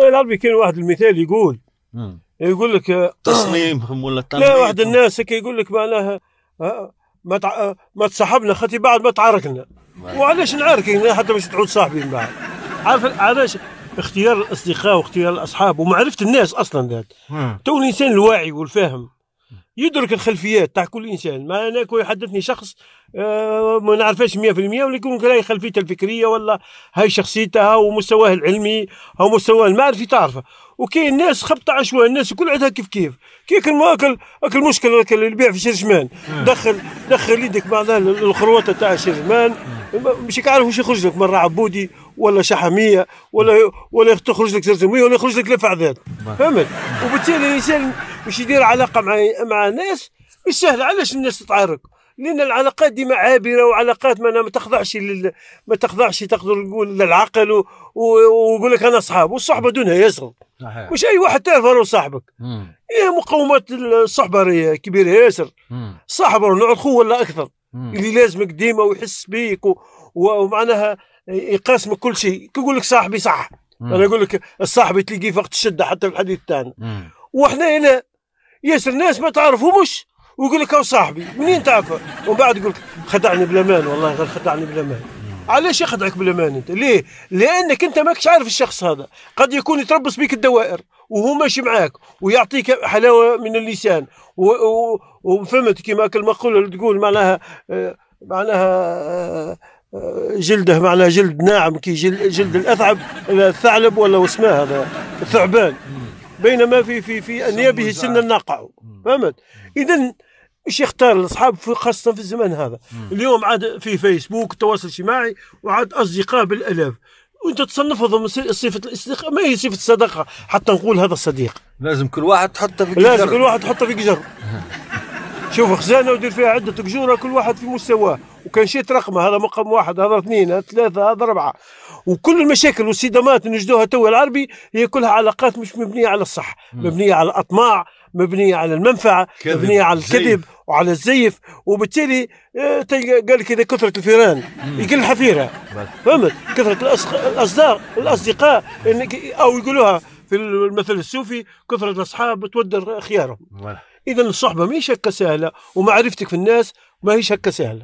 والله العظيم كان واحد المثال يقول نعم. يقول لك آه، تصميمهم ولا لا واحد الناس هكا يقول لك معناها آه، ما تع... آه، ما تصاحبنا خاطر بعد ما تعاركنا وعلاش نعارك يعني حتى باش تعود صاحبي من بعد عارف علاش اختيار الاصدقاء واختيار الاصحاب ومعرفه الناس اصلا ذات نعم. تو الانسان الواعي والفاهم يدرك الخلفيات تاع كل انسان ما انا كون يحدثني شخص آه، ما نعرفهاش 100% ولكن راهي خلفيته الفكريه ولا هاي شخصيتها ومستواه العلمي او مستواه المعرفي تعرفه وكاين ناس خبطة عشوائي الناس الكل عندها كيف كيف كي ياكل اكل اكل مشكل يبيع البيع في شرشمان آه. دخل دخل يدك بعضها الخروطه تاع شرشمان آه. مش عارف واش يخرج لك مره عبودي ولا شحميه ولا ولا تخرج لك زرزميه ولا يخرج لك ذات فهمت وبالتالي الانسان باش يدير علاقه مع مع ناس مش سهله علاش الناس تتعارك لان العلاقات ديما عابره وعلاقات ما, ما تخضعش لل... ما تخضعش تقدر نقول للعقل و... ويقول لك انا اصحاب والصحبه دونها ياسر مش اي واحد تعرف راهو صاحبك هي إيه، مقومات الصحبه راهي كبيره ياسر صاحب نوع الخوه ولا اكثر مم. اللي لازمك ديما ويحس بيك و... ومعناها يقاسمك كل شيء كيقول لك صاحبي صح انا اقول لك الصاحبي تلقي فقط الشده حتى في الحديث تاعنا وحنا هنا ياسر ناس ما تعرفهمش ويقول لك او صاحبي منين تعرفه ومن بعد يقول لك خدعني بالامان والله غير خدعني بالامان علاش يخدعك بالامان انت ليه لانك انت ماكش عارف الشخص هذا قد يكون يتربص بك الدوائر وهو ماشي معاك ويعطيك حلاوه من اللسان وفهمت كما المقوله اللي تقول معناها آه، معناها آه، جلده معناه جلد ناعم كي جلد, جلد الاثعب الثعلب ولا اسمه هذا الثعبان بينما في في في انيابه سن الناقع فهمت اذا ايش يختار الاصحاب خاصه في الزمن هذا اليوم عاد في فيسبوك التواصل الاجتماعي وعاد اصدقاء بالالاف وانت تصنفهم صفه الاصدقاء ما هي صفه الصداقه حتى نقول هذا صديق لازم كل واحد تحطه في لازم كل واحد تحطه في قجر شوف خزانه ودير فيها عده قجوره كل واحد في مستواه وكان شيت رقم هذا مقام واحد هذا اثنين هذا ثلاثة هذا أربعة وكل المشاكل والصدامات اللي نجدوها تو العربي هي كلها علاقات مش مبنية على الصح مبنية على الأطماع مبنية على المنفعة كذب. مبنية على الكذب وعلى الزيف وبالتالي آه، قال لك إذا كثرة الفيران يقل حفيرة فهمت كثرة الأصدار الأصدقاء أو يقولوها في المثل السوفي كثرة الأصحاب تودر خيارهم إذا الصحبة ماهيش هكا سهلة ومعرفتك في الناس ماهيش هكا سهلة